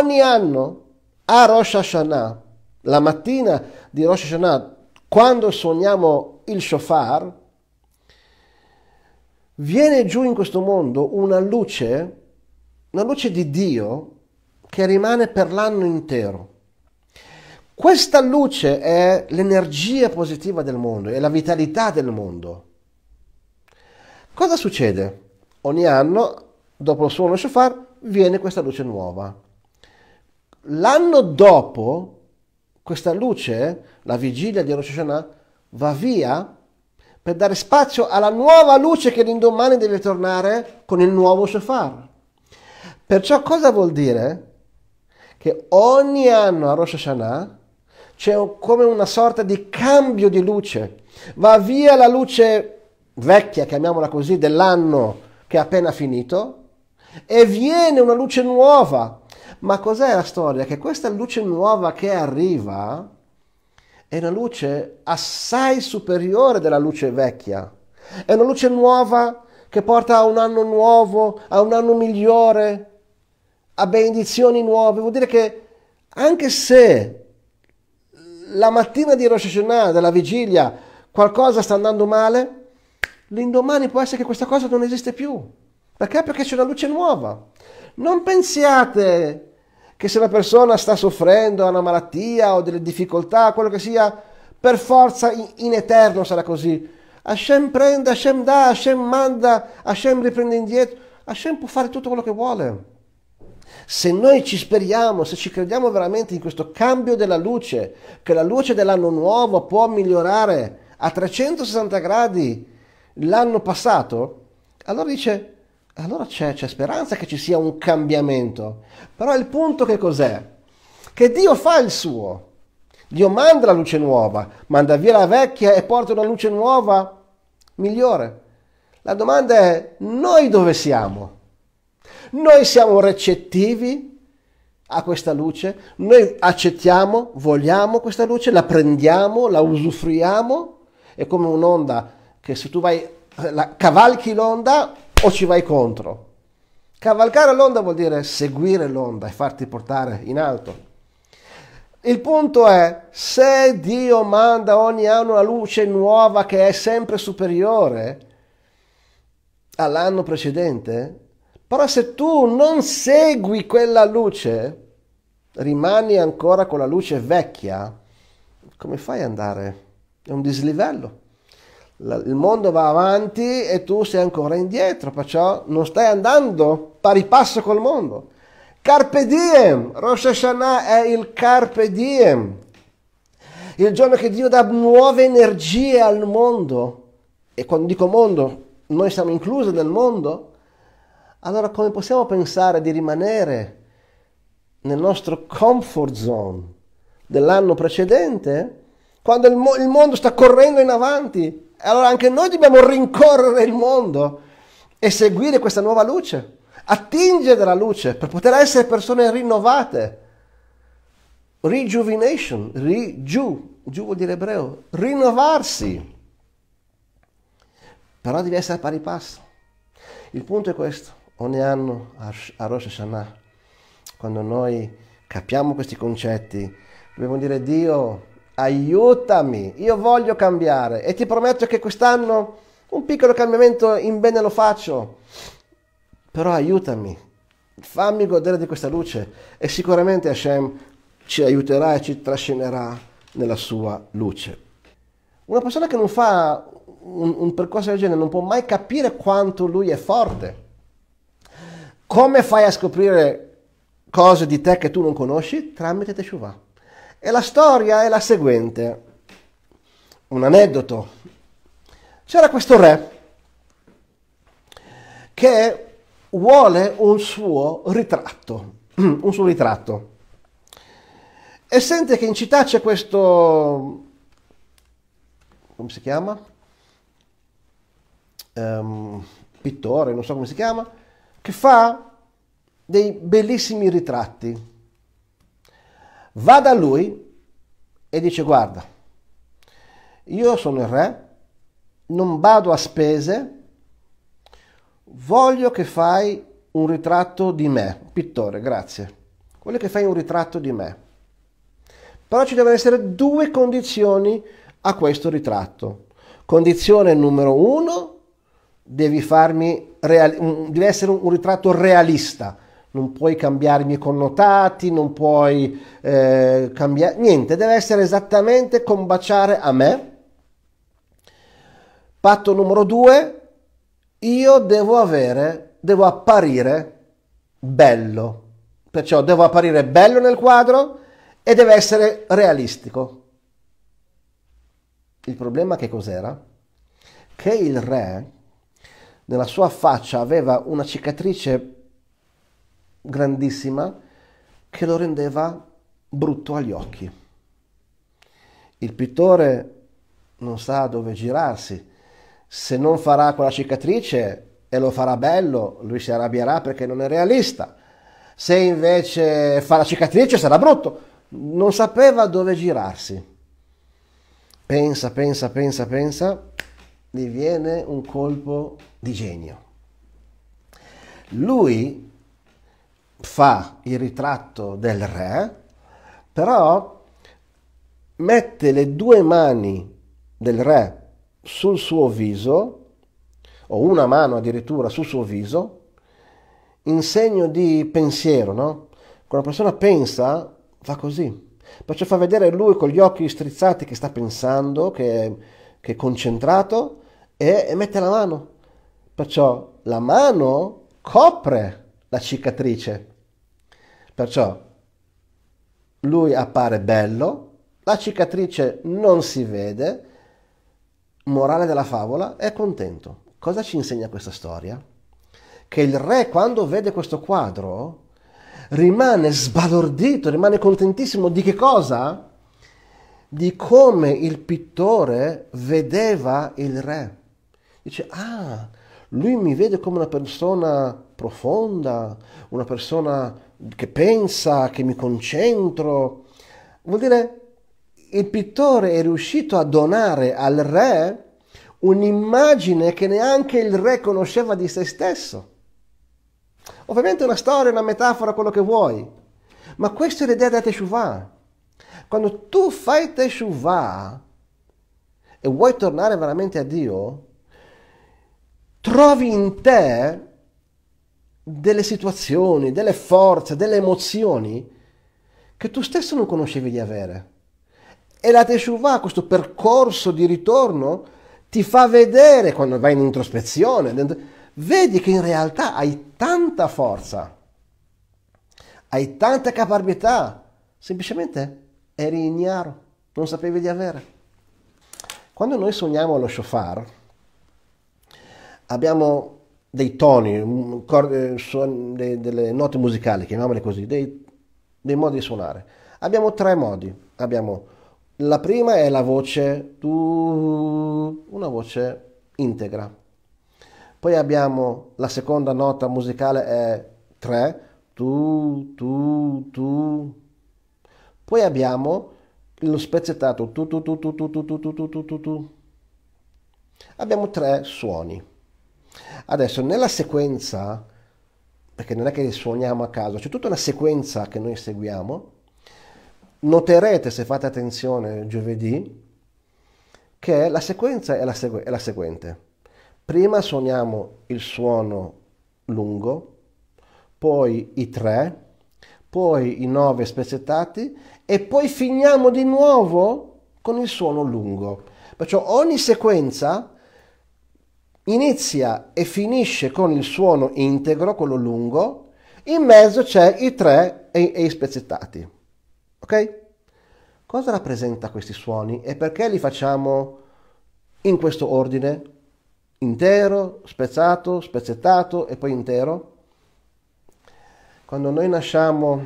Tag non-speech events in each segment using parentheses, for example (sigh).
ogni anno a Rosh Hashanah, la mattina di Rosh Hashanah, quando suoniamo il shofar, viene giù in questo mondo una luce, una luce di Dio che rimane per l'anno intero. Questa luce è l'energia positiva del mondo, è la vitalità del mondo. Cosa succede? Ogni anno, dopo il suono shofar, viene questa luce nuova. L'anno dopo, questa luce, la vigilia di Rosh Hashanah, va via per dare spazio alla nuova luce che l'indomani deve tornare con il nuovo shofar. Perciò cosa vuol dire? Che ogni anno a Rosh Hashanah c'è come una sorta di cambio di luce. Va via la luce vecchia, chiamiamola così, dell'anno che è appena finito e viene una luce nuova ma cos'è la storia? Che questa luce nuova che arriva è una luce assai superiore della luce vecchia. È una luce nuova che porta a un anno nuovo, a un anno migliore, a benedizioni nuove. Vuol dire che anche se la mattina di Rosh Hashanah, della vigilia, qualcosa sta andando male, l'indomani può essere che questa cosa non esiste più. Perché? Perché c'è una luce nuova. Non pensiate che se la persona sta soffrendo, ha una malattia o delle difficoltà, quello che sia, per forza in, in eterno sarà così. Hashem prende, Hashem dà, Hashem manda, Hashem riprende indietro, Hashem può fare tutto quello che vuole. Se noi ci speriamo, se ci crediamo veramente in questo cambio della luce, che la luce dell'anno nuovo può migliorare a 360 gradi l'anno passato, allora dice allora c'è, c'è speranza che ci sia un cambiamento. Però il punto che cos'è? Che Dio fa il suo. Dio manda la luce nuova, manda via la vecchia e porta una luce nuova migliore. La domanda è noi dove siamo? Noi siamo recettivi a questa luce? Noi accettiamo, vogliamo questa luce, la prendiamo, la usufruiamo? È come un'onda che se tu vai, la, cavalchi l'onda, o ci vai contro. Cavalcare l'onda vuol dire seguire l'onda e farti portare in alto. Il punto è, se Dio manda ogni anno una luce nuova che è sempre superiore all'anno precedente, però se tu non segui quella luce, rimani ancora con la luce vecchia, come fai ad andare? È un dislivello il mondo va avanti e tu sei ancora indietro, perciò non stai andando pari passo col mondo. Carpe diem, Rosh Hashanah è il carpe diem, il giorno che Dio dà nuove energie al mondo. E quando dico mondo, noi siamo inclusi nel mondo. Allora come possiamo pensare di rimanere nel nostro comfort zone dell'anno precedente quando il, mo- il mondo sta correndo in avanti? Allora anche noi dobbiamo rincorrere il mondo e seguire questa nuova luce, attingere dalla luce per poter essere persone rinnovate. Rejuvenation, riju, giù vuol dire ebreo, rinnovarsi. Però devi essere a pari passo. Il punto è questo, ogni anno a Rosh Hashanah, quando noi capiamo questi concetti, dobbiamo dire Dio, aiutami, io voglio cambiare e ti prometto che quest'anno un piccolo cambiamento in bene lo faccio, però aiutami, fammi godere di questa luce e sicuramente Hashem ci aiuterà e ci trascinerà nella sua luce. Una persona che non fa un, un percorso del genere non può mai capire quanto lui è forte. Come fai a scoprire cose di te che tu non conosci? Tramite Teshuvah. E la storia è la seguente, un aneddoto. C'era questo re che vuole un suo ritratto, (clears throat) un suo ritratto. E sente che in città c'è questo, come si chiama? Um, pittore, non so come si chiama, che fa dei bellissimi ritratti va da lui e dice guarda, io sono il re, non vado a spese, voglio che fai un ritratto di me, pittore, grazie, voglio che fai un ritratto di me. Però ci devono essere due condizioni a questo ritratto. Condizione numero uno, devi farmi deve essere un ritratto realista, non puoi cambiare i miei connotati, non puoi eh, cambiare niente, deve essere esattamente combaciare a me. Patto numero due, io devo avere, devo apparire bello, perciò devo apparire bello nel quadro e deve essere realistico. Il problema che cos'era? Che il re nella sua faccia aveva una cicatrice grandissima che lo rendeva brutto agli occhi. Il pittore non sa dove girarsi. Se non farà quella cicatrice e lo farà bello, lui si arrabbierà perché non è realista. Se invece fa la cicatrice sarà brutto. Non sapeva dove girarsi. Pensa, pensa, pensa, pensa, gli viene un colpo di genio. Lui fa il ritratto del re, però mette le due mani del re sul suo viso, o una mano addirittura sul suo viso, in segno di pensiero, no? Quando una persona pensa, fa così. Perciò fa vedere lui con gli occhi strizzati che sta pensando, che è, che è concentrato, e, e mette la mano. Perciò la mano copre la cicatrice. Perciò lui appare bello, la cicatrice non si vede, morale della favola, è contento. Cosa ci insegna questa storia? Che il re quando vede questo quadro rimane sbalordito, rimane contentissimo di che cosa? Di come il pittore vedeva il re. Dice, ah, lui mi vede come una persona profonda, una persona che pensa, che mi concentro. Vuol dire il pittore è riuscito a donare al re un'immagine che neanche il re conosceva di se stesso. Ovviamente una storia, una metafora, quello che vuoi, ma questa è l'idea della Teshuvah. Quando tu fai Teshuvah e vuoi tornare veramente a Dio, trovi in te delle situazioni, delle forze, delle emozioni che tu stesso non conoscevi di avere. E la Teshuvah, questo percorso di ritorno, ti fa vedere quando vai in introspezione, vedi che in realtà hai tanta forza, hai tanta caparbietà, semplicemente eri ignaro, non sapevi di avere. Quando noi suoniamo lo shofar, abbiamo dei toni, delle note musicali, chiamiamole così, dei, dei modi di suonare. Abbiamo tre modi. Abbiamo la prima è la voce, una voce integra. Poi abbiamo la seconda nota musicale è 3, tu, tu, tu. Poi abbiamo lo spezzettato tu, tu, tu, tu, tu, tu, tu, tu, tu, tu, tu. Abbiamo tre suoni. Adesso nella sequenza, perché non è che suoniamo a caso, c'è tutta una sequenza che noi seguiamo, noterete se fate attenzione giovedì, che la sequenza è la, segu- è la seguente. Prima suoniamo il suono lungo, poi i tre, poi i nove spezzettati e poi finiamo di nuovo con il suono lungo. Perciò ogni sequenza inizia e finisce con il suono integro, quello lungo, in mezzo c'è i tre e, e i spezzettati. Ok? Cosa rappresenta questi suoni e perché li facciamo in questo ordine? Intero, spezzato, spezzettato e poi intero? Quando noi nasciamo,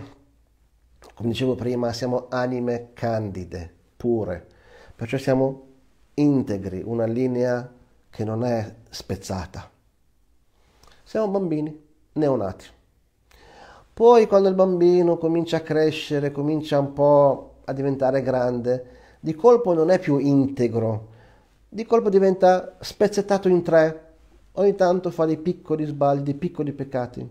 come dicevo prima, siamo anime candide, pure, perciò siamo integri, una linea che non è spezzata. Siamo bambini, neonati. Poi quando il bambino comincia a crescere, comincia un po' a diventare grande, di colpo non è più integro, di colpo diventa spezzettato in tre, ogni tanto fa dei piccoli sbagli, dei piccoli peccati.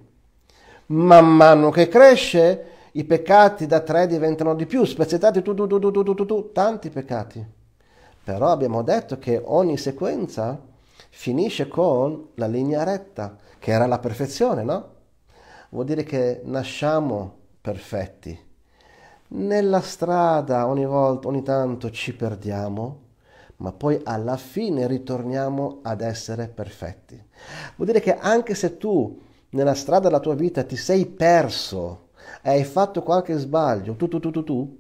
Man mano che cresce, i peccati da tre diventano di più, spezzettati tu, tu, tu, tu, tu, tu, tu, tu tanti peccati. Però abbiamo detto che ogni sequenza finisce con la linea retta, che era la perfezione, no? Vuol dire che nasciamo perfetti. Nella strada ogni volta, ogni tanto ci perdiamo, ma poi alla fine ritorniamo ad essere perfetti. Vuol dire che anche se tu nella strada della tua vita ti sei perso hai fatto qualche sbaglio, tu tu tu tu tu,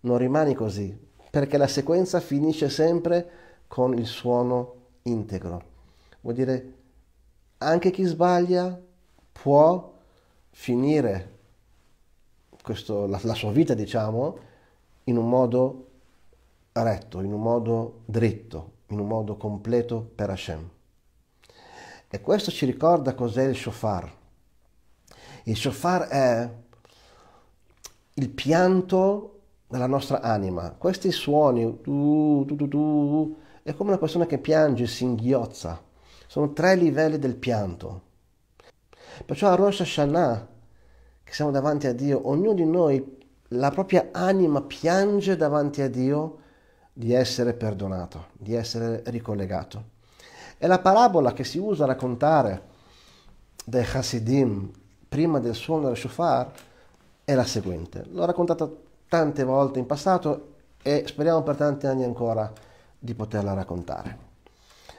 non rimani così, perché la sequenza finisce sempre con il suono perfetto integro. Vuol dire anche chi sbaglia può finire questo, la, la sua vita, diciamo, in un modo retto, in un modo dritto, in un modo completo per Hashem. E questo ci ricorda cos'è il shofar. Il shofar è il pianto della nostra anima. Questi suoni, tu, tu, tu, è come una persona che piange, si inghiozza. Sono tre livelli del pianto. Perciò a Rosh Hashanah, che siamo davanti a Dio, ognuno di noi, la propria anima piange davanti a Dio di essere perdonato, di essere ricollegato. E la parabola che si usa a raccontare dai Hasidim prima del suono del shofar è la seguente. L'ho raccontata tante volte in passato e speriamo per tanti anni ancora di poterla raccontare.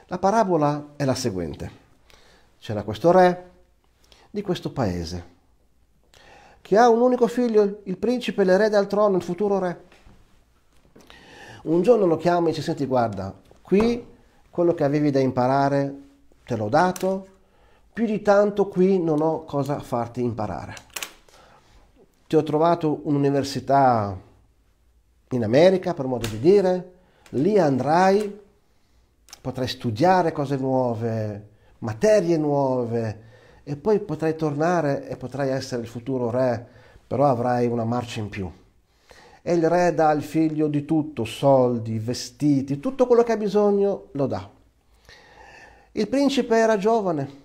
La parabola è la seguente. C'era questo re di questo paese che ha un unico figlio, il principe, l'erede al trono, il futuro re. Un giorno lo chiama e dice, senti guarda, qui quello che avevi da imparare te l'ho dato, più di tanto qui non ho cosa farti imparare. Ti ho trovato un'università in America, per modo di dire, lì andrai, potrai studiare cose nuove, materie nuove e poi potrai tornare e potrai essere il futuro re, però avrai una marcia in più. E il re dà al figlio di tutto, soldi, vestiti, tutto quello che ha bisogno lo dà. Il principe era giovane,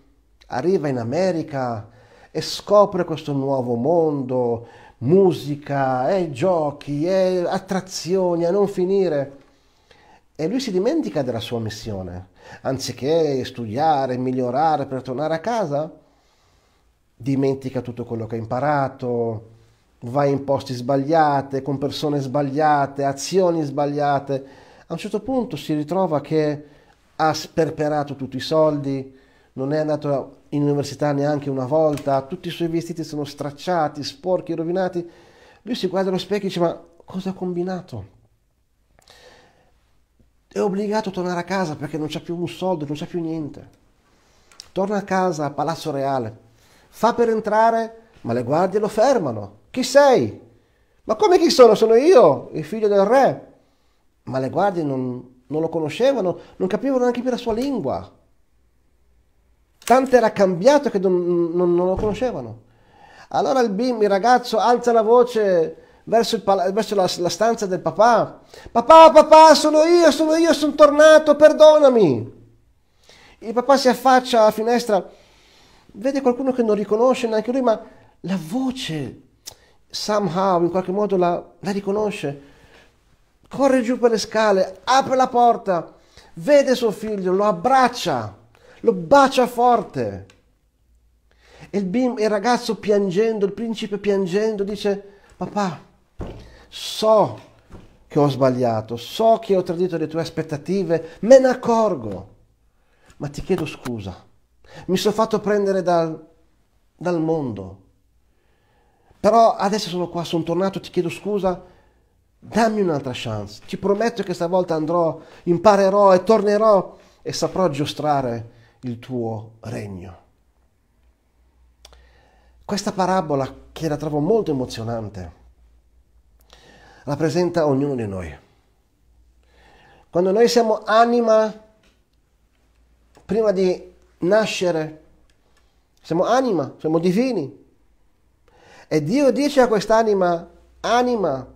arriva in America e scopre questo nuovo mondo, musica e giochi e attrazioni a non finire e lui si dimentica della sua missione. Anziché studiare, migliorare per tornare a casa, dimentica tutto quello che ha imparato, va in posti sbagliati, con persone sbagliate, azioni sbagliate. A un certo punto si ritrova che ha sperperato tutti i soldi, non è andato in università neanche una volta, tutti i suoi vestiti sono stracciati, sporchi, rovinati. Lui si guarda allo specchio e dice ma cosa ha combinato? è obbligato a tornare a casa perché non c'è più un soldo, non c'è più niente. Torna a casa, a Palazzo Reale, fa per entrare, ma le guardie lo fermano. Chi sei? Ma come chi sono? Sono io, il figlio del re. Ma le guardie non, non lo conoscevano, non capivano neanche più la sua lingua. Tanto era cambiato che non, non, non lo conoscevano. Allora il bimbo, il ragazzo, alza la voce verso, pala- verso la, la stanza del papà. Papà, papà, sono io, sono io, sono tornato, perdonami. Il papà si affaccia alla finestra, vede qualcuno che non riconosce neanche lui, ma la voce, somehow, in qualche modo la, la riconosce. Corre giù per le scale, apre la porta, vede suo figlio, lo abbraccia, lo bacia forte. E il, bim, il ragazzo piangendo, il principe piangendo, dice, papà, so che ho sbagliato, so che ho tradito le tue aspettative, me ne accorgo, ma ti chiedo scusa. Mi sono fatto prendere dal, dal mondo. Però adesso sono qua, sono tornato, ti chiedo scusa, dammi un'altra chance. Ti prometto che stavolta andrò, imparerò e tornerò e saprò giostrare il tuo regno. Questa parabola, che la trovo molto emozionante, rappresenta ognuno di noi. Quando noi siamo anima, prima di nascere, siamo anima, siamo divini. E Dio dice a quest'anima, anima,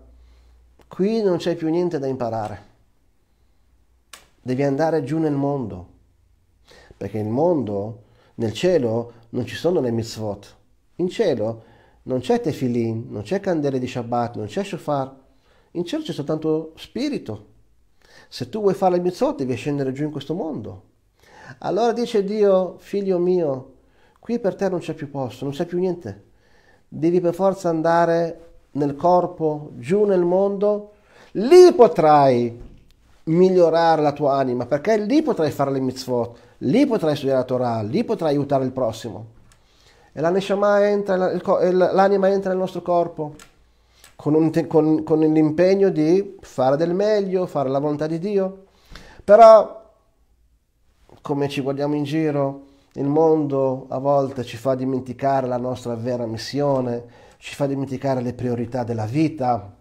qui non c'è più niente da imparare. Devi andare giù nel mondo, perché nel mondo, nel cielo, non ci sono le mitzvot. In cielo non c'è tefillin, non c'è candele di Shabbat, non c'è shofar, in cielo c'è soltanto spirito. Se tu vuoi fare le mitzvot devi scendere giù in questo mondo. Allora dice Dio, figlio mio, qui per te non c'è più posto, non c'è più niente. Devi per forza andare nel corpo, giù nel mondo. Lì potrai migliorare la tua anima, perché lì potrai fare le mitzvot, lì potrai studiare la Torah, lì potrai aiutare il prossimo. E l'anima entra, l'anima entra nel nostro corpo con, te- con, con l'impegno di fare del meglio, fare la volontà di Dio. Però, come ci guardiamo in giro, il mondo a volte ci fa dimenticare la nostra vera missione, ci fa dimenticare le priorità della vita.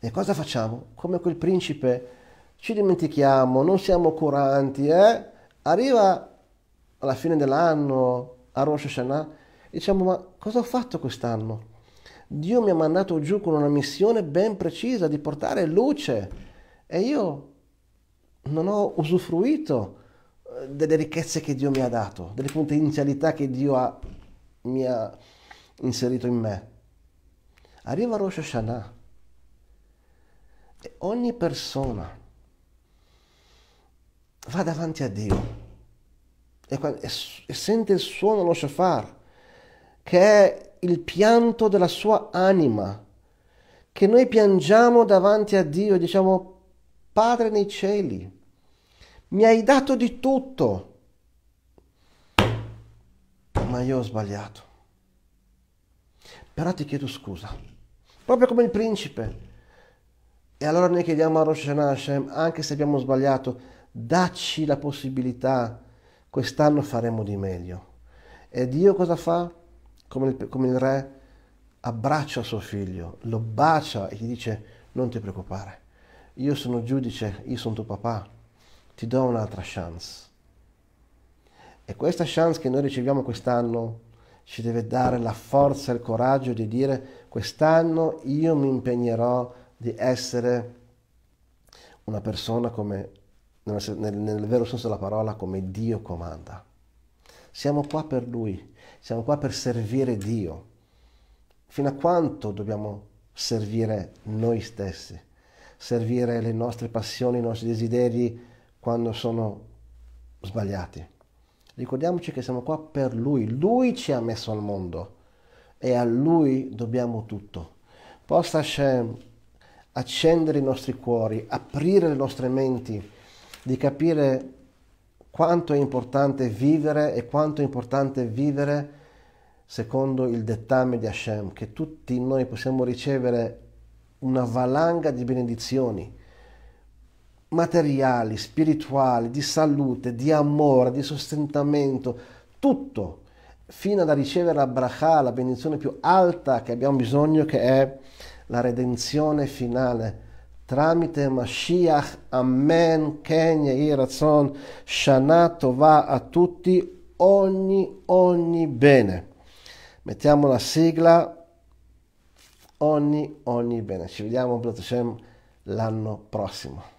E cosa facciamo? Come quel principe, ci dimentichiamo, non siamo curanti, eh? Arriva alla fine dell'anno, a Rosh Hashanah, diciamo ma cosa ho fatto quest'anno? Dio mi ha mandato giù con una missione ben precisa di portare luce e io non ho usufruito eh, delle ricchezze che Dio mi ha dato, delle potenzialità che Dio ha, mi ha inserito in me. Arriva Rosh Hashanah e ogni persona va davanti a Dio e, sente il suono dello shofar che è il pianto della sua anima, che noi piangiamo davanti a Dio e diciamo, Padre nei cieli, mi hai dato di tutto, ma io ho sbagliato. Però ti chiedo scusa, proprio come il principe. E allora noi chiediamo a Rosh Hashem, anche se abbiamo sbagliato, dacci la possibilità, quest'anno faremo di meglio. E Dio cosa fa? come il, come il re abbraccia suo figlio, lo bacia e gli dice non ti preoccupare, io sono giudice, io sono tuo papà, ti do un'altra chance. E questa chance che noi riceviamo quest'anno ci deve dare la forza e il coraggio di dire quest'anno io mi impegnerò di essere una persona come, nel, nel vero senso della parola, come Dio comanda. Siamo qua per Lui siamo qua per servire Dio. Fino a quanto dobbiamo servire noi stessi, servire le nostre passioni, i nostri desideri quando sono sbagliati. Ricordiamoci che siamo qua per Lui, Lui ci ha messo al mondo e a Lui dobbiamo tutto. Possa Hashem accendere i nostri cuori, aprire le nostre menti, di capire quanto è importante vivere e quanto è importante vivere secondo il dettame di Hashem, che tutti noi possiamo ricevere una valanga di benedizioni materiali, spirituali, di salute, di amore, di sostentamento, tutto, fino a ricevere la brachà, la benedizione più alta che abbiamo bisogno, che è la redenzione finale tramite Mashiach. Amen. Kenya Irazon. Shana Tova a tutti. Ogni, ogni bene. Mettiamo la sigla. Ogni, ogni bene. Ci vediamo l'anno prossimo.